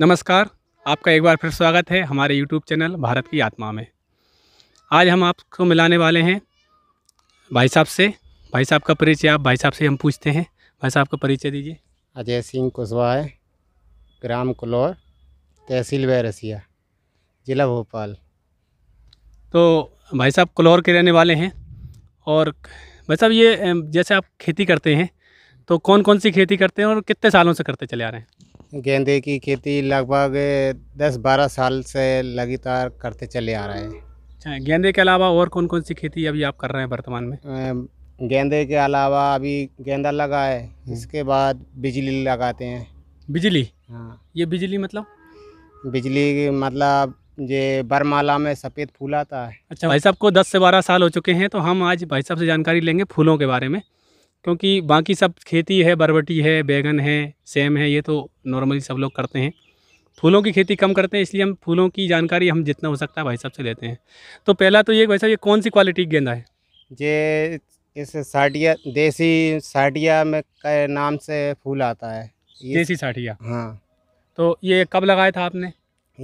नमस्कार आपका एक बार फिर स्वागत है हमारे यूट्यूब चैनल भारत की आत्मा में आज हम आपको मिलाने वाले हैं भाई साहब से भाई साहब का परिचय आप भाई साहब से हम पूछते हैं भाई साहब का परिचय दीजिए अजय सिंह कुशवाहा ग्राम कुलौर तहसील बैरसिया ज़िला भोपाल तो भाई साहब कुलौर के रहने वाले हैं और भाई साहब ये जैसे आप खेती करते हैं तो कौन कौन सी खेती करते हैं और कितने सालों से करते चले आ रहे हैं गेंदे की खेती लगभग दस बारह साल से लगातार करते चले आ रहे हैं अच्छा गेंदे के अलावा और कौन कौन सी खेती अभी आप कर रहे हैं वर्तमान में गेंदे के अलावा अभी गेंदा लगा है हम्म। इसके बाद बिजली लगाते हैं बिजली हाँ ये बिजली मतलब बिजली मतलब ये बरमाला में सफ़ेद फूल आता है अच्छा भाई साहब को दस से बारह साल हो चुके हैं तो हम आज भाई साहब से जानकारी लेंगे फूलों के बारे में क्योंकि बाकी सब खेती है बरबटी है बैगन है सेम है ये तो नॉर्मली सब लोग करते हैं फूलों की खेती कम करते हैं इसलिए हम फूलों की जानकारी हम जितना हो सकता है भाई साहब से लेते हैं तो पहला तो ये भाई साहब ये कौन सी क्वालिटी गेंदा है ये इस साठिया देसी साठिया में का नाम से फूल आता है देसी साठिया हाँ तो ये कब लगाया था आपने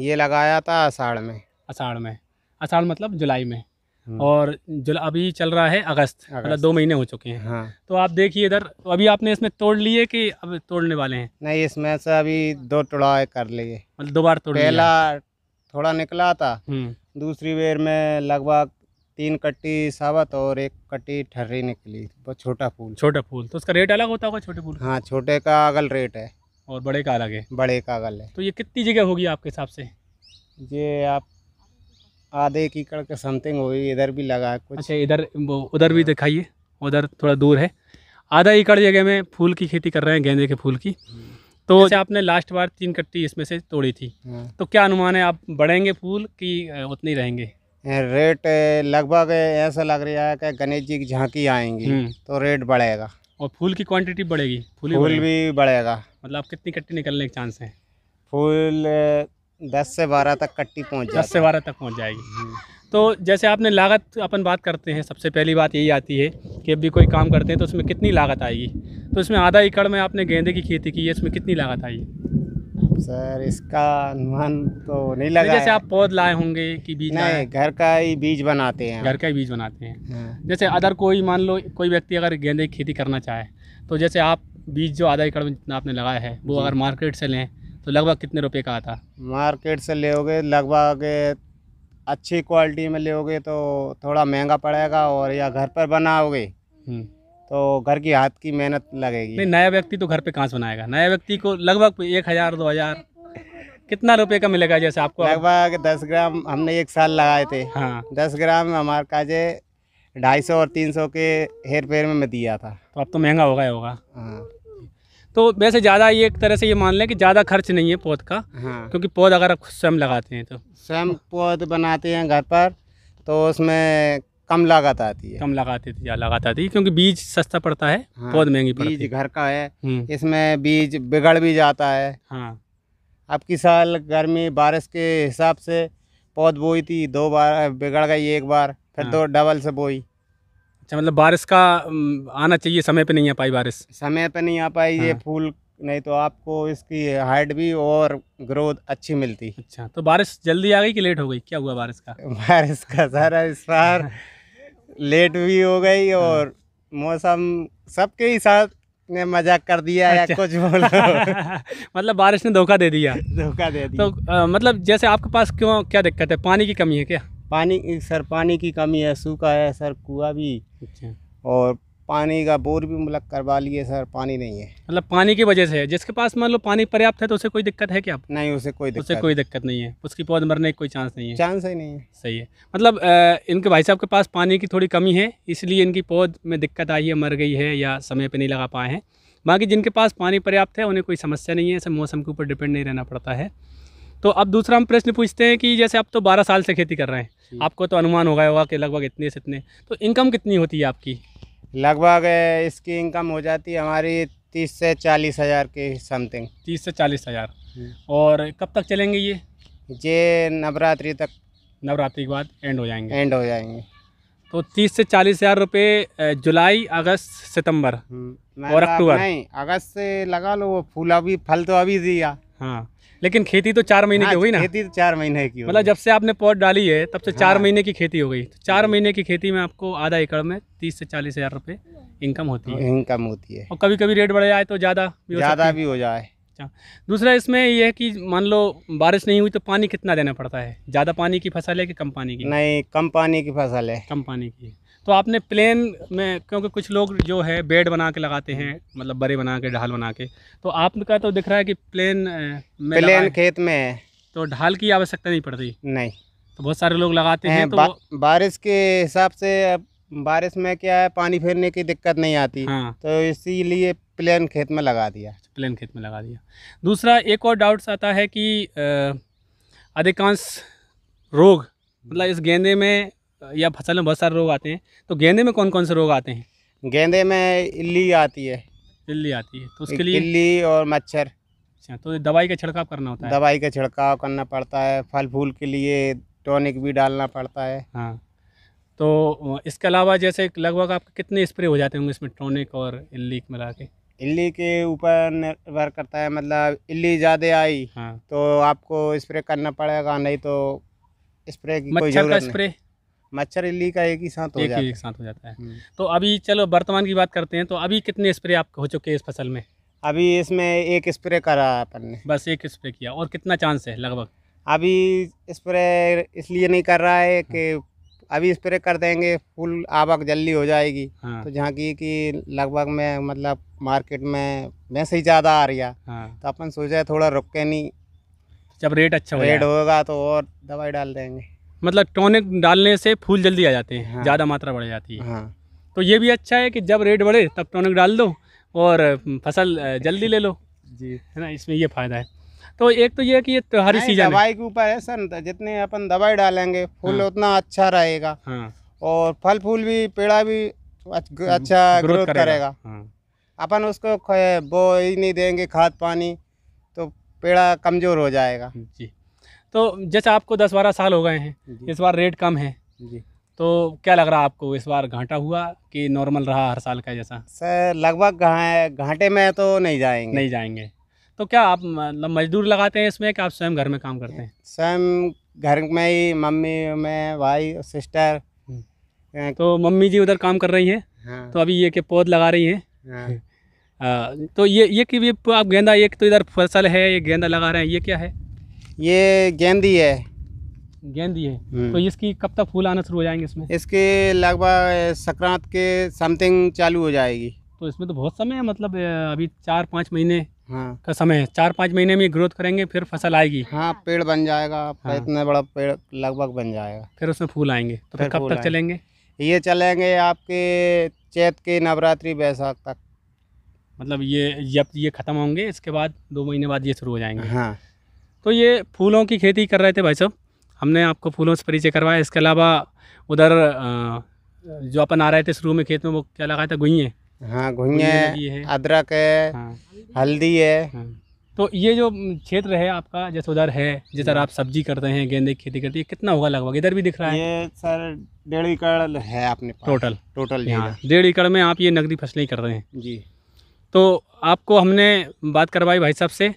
ये लगाया था आषाढ़ में आषाढ़ में आषाढ़ मतलब जुलाई में हम्म। और जो अभी चल रहा है अगस्त मतलब दो महीने हो चुके हैं हाँ। तो आप देखिए इधर तो अभी आपने इसमें तोड़ लिए कि अब तोड़ने वाले हैं नहीं इसमें से अभी दो टुड़ाए कर लिए मतलब दो बार तोड़ पहला थोड़ा निकला था हम्म। दूसरी बेर में लगभग तीन कट्टी साबत और एक कट्टी ठर्री निकली वो छोटा फूल छोटा फूल तो उसका रेट अलग होता होगा छोटे फूल हाँ छोटे का अगल रेट है और बड़े का अलग है बड़े का अगल है तो ये कितनी जगह होगी आपके हिसाब से ये आप आधे एक एकड़ का समथिंग होगी इधर भी लगा है कुछ अच्छा इधर उधर भी दिखाइए उधर थोड़ा दूर है आधा एकड़ जगह में फूल की खेती कर रहे हैं गेंदे के फूल की तो अच्छा। जैसे आपने लास्ट बार तीन कट्टी इसमें से तोड़ी थी हाँ। तो क्या अनुमान है आप बढ़ेंगे फूल कि उतने रहेंगे रेट लगभग ऐसा लग रहा है कि गणेश जी की झांकी आएंगी हम्म। तो रेट बढ़ेगा और फूल की क्वांटिटी बढ़ेगी फूल, फूल भी बढ़ेगा मतलब आप कितनी कट्टी निकलने के चांस हैं फूल दस से बारह तक कट्टी पहुँच दस से बारह तक पहुँच जाएगी तो जैसे आपने लागत अपन बात करते हैं सबसे पहली बात यही आती है कि अब भी कोई काम करते हैं तो उसमें कितनी लागत आएगी तो इसमें आधा एकड़ में आपने गेंदे की खेती की है इसमें कितनी लागत आएगी सर इसका अनुमान तो नहीं लगा तो जैसे आप पौध लाए होंगे कि बीज नहीं घर का ही बीज बनाते हैं घर का ही बीज बनाते हैं हाँ। जैसे अदर कोई मान लो कोई व्यक्ति अगर गेंदे की खेती करना चाहे तो जैसे आप बीज जो आधा एकड़ में जितना आपने लगाया है वो अगर मार्केट से लें तो लगभग कितने रुपए का आता मार्केट से लेगे लगभग अच्छी क्वालिटी में लोगे तो थोड़ा महंगा पड़ेगा और या घर पर बनाओगे हम्म। तो घर की हाथ की मेहनत लगेगी नहीं नया व्यक्ति तो घर पे कहाँ से बनाएगा नया व्यक्ति को लगभग एक हज़ार दो हज़ार कितना रुपए का मिलेगा जैसे आपको लगभग दस ग्राम हमने एक साल लगाए थे हाँ दस ग्राम हमारे काजे ढाई सौ और तीन सौ के हेर फेर में मैं दिया था तो अब तो महंगा होगा ही होगा हाँ तो वैसे ज़्यादा ये एक तरह से ये मान लें कि ज़्यादा खर्च नहीं है पौध का हाँ। क्योंकि पौध अगर आप स्वयं लगाते हैं तो स्वयं पौध बनाते हैं घर पर तो उसमें कम लागत आती है कम लगाते थे लागत आती है क्योंकि बीज सस्ता पड़ता है हाँ, पौध महंगी पड़ती बीज घर का है हम्म। इसमें बीज बिगड़ भी जाता है हाँ अब की साल गर्मी बारिश के हिसाब से पौध बोई थी दो बार बिगड़ गई एक बार फिर हाँ। दो डबल से बोई अच्छा मतलब बारिश का आना चाहिए समय पे नहीं आ पाई बारिश समय पे नहीं आ पाई ये हाँ। फूल नहीं तो आपको इसकी हाइट भी और ग्रोथ अच्छी मिलती अच्छा तो बारिश जल्दी आ गई कि लेट हो गई क्या हुआ बारिश का बारिश का सारा इस बार लेट भी हो गई हाँ। और मौसम सबके ही साथ ने मजाक कर दिया अच्छा। या कुछ बोला मतलब बारिश ने धोखा दे दिया धोखा दे तो, दिया तो आ, मतलब जैसे आपके पास क्यों क्या दिक्कत है पानी की कमी है क्या पानी सर पानी की कमी है सूखा है सर कुआ भी अच्छा और पानी का बोर भी मतलब करवा लिए सर पानी नहीं है मतलब पानी की वजह से है जिसके पास मान लो पानी पर्याप्त है तो उसे कोई दिक्कत है क्या नहीं उसे कोई दिक्कत उसे कोई दिक्कत नहीं है उसकी पौध मरने की कोई चांस नहीं है चांस ही नहीं है सही है मतलब इनके भाई साहब के पास पानी की थोड़ी कमी है इसलिए इनकी पौध में दिक्कत आई है मर गई है या समय पर नहीं लगा पाए हैं बाकी जिनके पास पानी पर्याप्त है उन्हें कोई समस्या नहीं है ऐसे मौसम के ऊपर डिपेंड नहीं रहना पड़ता है तो अब दूसरा हम प्रश्न पूछते हैं कि जैसे आप तो बारह साल से खेती कर रहे हैं आपको तो अनुमान हो गया होगा कि लगभग इतने से इतने तो इनकम कितनी होती है आपकी लगभग इसकी इनकम हो जाती है हमारी तीस से चालीस हज़ार के समथिंग तीस से चालीस हज़ार और कब तक चलेंगे ये ये नवरात्रि तक नवरात्रि के बाद एंड हो जाएंगे एंड हो जाएंगे तो तीस से चालीस हज़ार रुपये जुलाई अगस्त सितंबर हम्म, और मतलब अक्टूबर नहीं अगस्त से लगा लो वो फूल अभी फल तो अभी दिया हाँ लेकिन खेती तो चार महीने की हुई हाँ, ना खेती तो चार महीने की मतलब जब से आपने पौध डाली है तब से हाँ, चार महीने की खेती हो गई तो चार महीने की खेती में आपको आधा एकड़ में तीस से चालीस हजार रुपये इनकम होती है इनकम होती है और कभी कभी रेट बढ़ जाए तो ज़्यादा ज़्यादा भी हो जाए अच्छा। दूसरा इसमें यह है कि मान लो बारिश नहीं हुई तो पानी कितना देना पड़ता है ज़्यादा पानी की फसल है कि कम पानी की नहीं कम पानी की फसल है कम पानी की तो आपने प्लेन में क्योंकि कुछ लोग जो है बेड बना के लगाते हैं मतलब बड़े बना के ढाल बना के तो आपका तो दिख रहा है कि प्लेन में प्लेन खेत में है तो ढाल की आवश्यकता नहीं पड़ती नहीं तो बहुत सारे लोग लगाते हैं तो बा, बारिश के हिसाब से बारिश में क्या है पानी फेरने की दिक्कत नहीं आती हाँ तो इसीलिए प्लेन खेत में लगा दिया अच्छा, प्लेन खेत में लगा दिया दूसरा एक और डाउट्स आता है कि अधिकांश रोग मतलब इस गेंदे में या फसल में बहुत सारे रोग आते हैं तो गेंदे में कौन कौन से रोग आते हैं गेंदे में इल्ली आती है इल्ली आती है तो उसके लिए इल्ली और मच्छर अच्छा तो दवाई का छिड़काव करना होता है दवाई का छिड़काव करना पड़ता है फल फूल के लिए टॉनिक भी डालना पड़ता है हाँ तो इसके अलावा जैसे लगभग आपके कितने स्प्रे हो जाते होंगे इसमें टॉनिक और इल्ली मिला के इल्ली के ऊपर निर्भर करता है मतलब इल्ली ज़्यादा आई हाँ। तो आपको स्प्रे करना पड़ेगा नहीं तो स्प्रे की कोई जरूरत स्प्रे मच्छर इली का एक ही साथ हो एक जाता ही एक साथ हो जाता है हम्म। तो अभी चलो वर्तमान की बात करते हैं तो अभी कितने स्प्रे आप हो चुके हैं इस फसल में अभी इसमें एक स्प्रे करा अपन ने बस एक स्प्रे किया और कितना चांस है लगभग अभी स्प्रे इसलिए नहीं कर रहा है कि हाँ। अभी स्प्रे कर देंगे फुल आवक जल्दी हो जाएगी हाँ। तो जहाँ की कि लगभग मैं मतलब मार्केट में वैसे ही ज़्यादा आ रही है हाँ। तो अपन सोचा थोड़ा रुक के नहीं जब रेट अच्छा रेट होगा तो और दवाई डाल देंगे मतलब टॉनिक डालने से फूल जल्दी आ जाते हैं हाँ। ज़्यादा मात्रा बढ़ जाती है हाँ। तो ये भी अच्छा है कि जब रेट बढ़े तब टॉनिक डाल दो और फसल जल्दी ले लो जी है ना इसमें ये फ़ायदा है तो एक तो ये है कि ये त्योहारी सीजन दवाई के ऊपर है सर तो जितने अपन दवाई डालेंगे फूल हाँ। उतना अच्छा रहेगा हाँ। और फल फूल भी पेड़ा भी अच्छा ग्रोथ करेगा हाँ। अपन उसको बो ही नहीं देंगे खाद पानी तो पेड़ा कमज़ोर हो जाएगा जी तो जैसे आपको दस बारह साल हो गए हैं इस बार रेट कम है जी तो क्या लग रहा है आपको इस बार घाटा हुआ कि नॉर्मल रहा हर साल का जैसा सर लगभग घाटे में तो नहीं जाएंगे नहीं जाएंगे तो क्या आप मतलब मजदूर लगाते हैं इसमें कि आप स्वयं घर में काम करते हैं स्वयं घर में ही मम्मी मैं भाई सिस्टर हम्म। तो मम्मी जी उधर काम कर रही हैं हाँ। तो अभी ये के पौध लगा रही हैं हाँ। तो ये ये कि आप गेंदा ये तो इधर फसल है ये गेंदा लगा रहे हैं ये क्या है ये गेंदी है गेंदी है हम्म। तो इसकी कब तक फूल आना शुरू हो जाएंगे इसमें इसके लगभग संक्रांत के समथिंग चालू हो जाएगी तो इसमें तो बहुत समय है मतलब अभी चार पाँच महीने हाँ का समय है चार पाँच महीने में ग्रोथ करेंगे फिर फसल आएगी हाँ पेड़ बन जाएगा हाँ। इतना बड़ा पेड़ लगभग बन जाएगा फिर उसमें फूल आएंगे तो फिर कब तक चलेंगे ये चलेंगे आपके चैत के नवरात्रि बैसाख तक मतलब ये जब ये ख़त्म होंगे इसके बाद दो महीने बाद ये शुरू हो जाएंगे हाँ तो ये फूलों की खेती कर रहे थे भाई साहब हमने आपको फूलों से परिचय करवाया इसके अलावा उधर जो अपन आ रहे थे शुरू में खेत में वो क्या लगाया था गुइये हाँ घुइये अदरक है हाँ। हल्दी है हाँ। तो ये जो क्षेत्र है आपका जैसे उधर है जिधर हाँ। आप सब्जी करते हैं गेंदे की खेती करते हैं कितना होगा लगभग इधर भी दिख रहा है ये सर डेढ़ एकड़ है आपने टोटल टोटल यहाँ डेढ़ एकड़ में आप ये नकदी फसलें कर रहे हैं जी तो आपको हमने बात करवाई भाई साहब से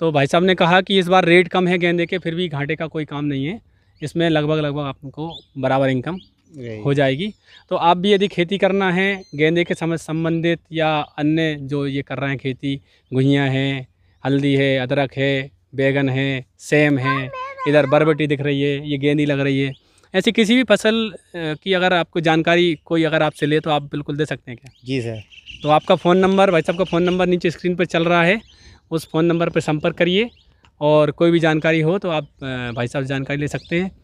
तो भाई साहब ने कहा कि इस बार रेट कम है गेंदे के फिर भी घाटे का कोई काम नहीं है इसमें लगभग लगभग आपको बराबर इनकम हो जाएगी तो आप भी यदि खेती करना है गेंदे के समय संबंधित या अन्य जो ये कर रहे हैं खेती गुहियाँ हैं हल्दी है अदरक है बैगन है सेम है इधर बरबटी दिख रही है ये गेंदी लग रही है ऐसी किसी भी फसल की अगर आपको जानकारी कोई अगर आपसे ले तो आप बिल्कुल दे सकते हैं क्या जी सर तो आपका फ़ोन नंबर भाई साहब का फ़ोन नंबर नीचे स्क्रीन पर चल रहा है उस फ़ोन नंबर पर संपर्क करिए और कोई भी जानकारी हो तो आप भाई साहब जानकारी ले सकते हैं